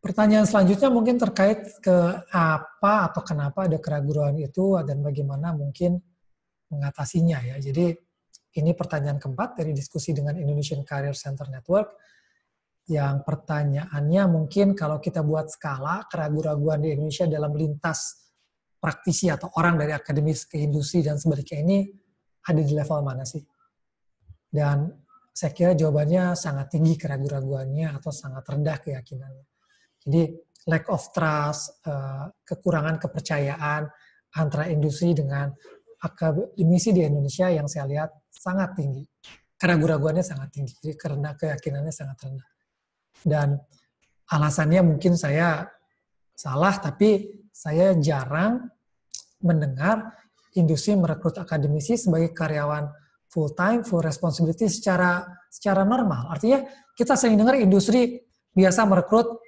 Pertanyaan selanjutnya mungkin terkait ke apa atau kenapa ada keraguan itu dan bagaimana mungkin mengatasinya ya. Jadi ini pertanyaan keempat dari diskusi dengan Indonesian Career Center Network. Yang pertanyaannya mungkin kalau kita buat skala keraguan-keraguan di Indonesia dalam lintas praktisi atau orang dari akademis ke industri dan sebaliknya ini ada di level mana sih? Dan saya kira jawabannya sangat tinggi keraguan-keraguannya atau sangat rendah keyakinannya jadi lack of trust, eh, kekurangan kepercayaan antara industri dengan akademisi di Indonesia yang saya lihat sangat tinggi. Keraguan-raguannya sangat tinggi, jadi karena keyakinannya sangat rendah. Dan alasannya mungkin saya salah, tapi saya jarang mendengar industri merekrut akademisi sebagai karyawan full time, full responsibility secara secara normal. Artinya kita sering dengar industri biasa merekrut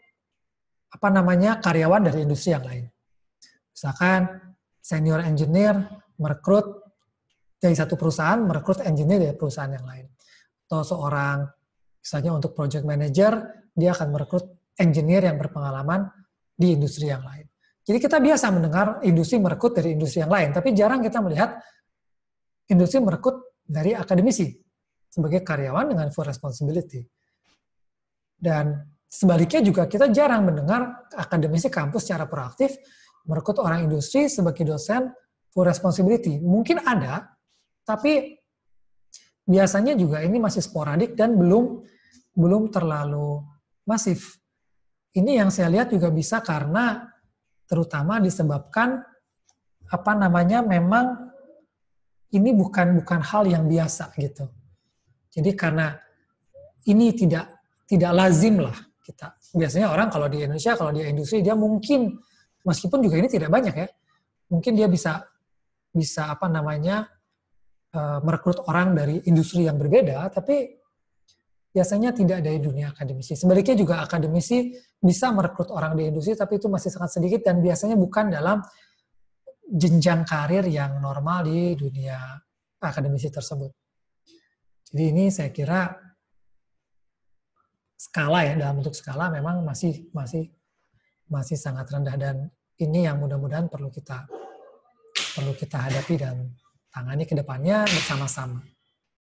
apa namanya karyawan dari industri yang lain. Misalkan senior engineer merekrut dari satu perusahaan merekrut engineer dari perusahaan yang lain. Atau seorang misalnya untuk project manager dia akan merekrut engineer yang berpengalaman di industri yang lain. Jadi kita biasa mendengar industri merekrut dari industri yang lain, tapi jarang kita melihat industri merekrut dari akademisi sebagai karyawan dengan full responsibility. Dan Sebaliknya juga kita jarang mendengar akademisi kampus secara proaktif merekrut orang industri sebagai dosen full responsibility. Mungkin ada, tapi biasanya juga ini masih sporadik dan belum belum terlalu masif. Ini yang saya lihat juga bisa karena terutama disebabkan apa namanya memang ini bukan bukan hal yang biasa gitu. Jadi karena ini tidak tidak lazim lah kita. Biasanya orang kalau di Indonesia, kalau di industri dia mungkin meskipun juga ini tidak banyak ya, mungkin dia bisa bisa apa namanya uh, merekrut orang dari industri yang berbeda, tapi biasanya tidak dari dunia akademisi. Sebaliknya juga akademisi bisa merekrut orang di industri, tapi itu masih sangat sedikit dan biasanya bukan dalam jenjang karir yang normal di dunia akademisi tersebut. Jadi ini saya kira skala ya dalam bentuk skala memang masih masih masih sangat rendah dan ini yang mudah-mudahan perlu kita perlu kita hadapi dan tangani ke depannya bersama-sama.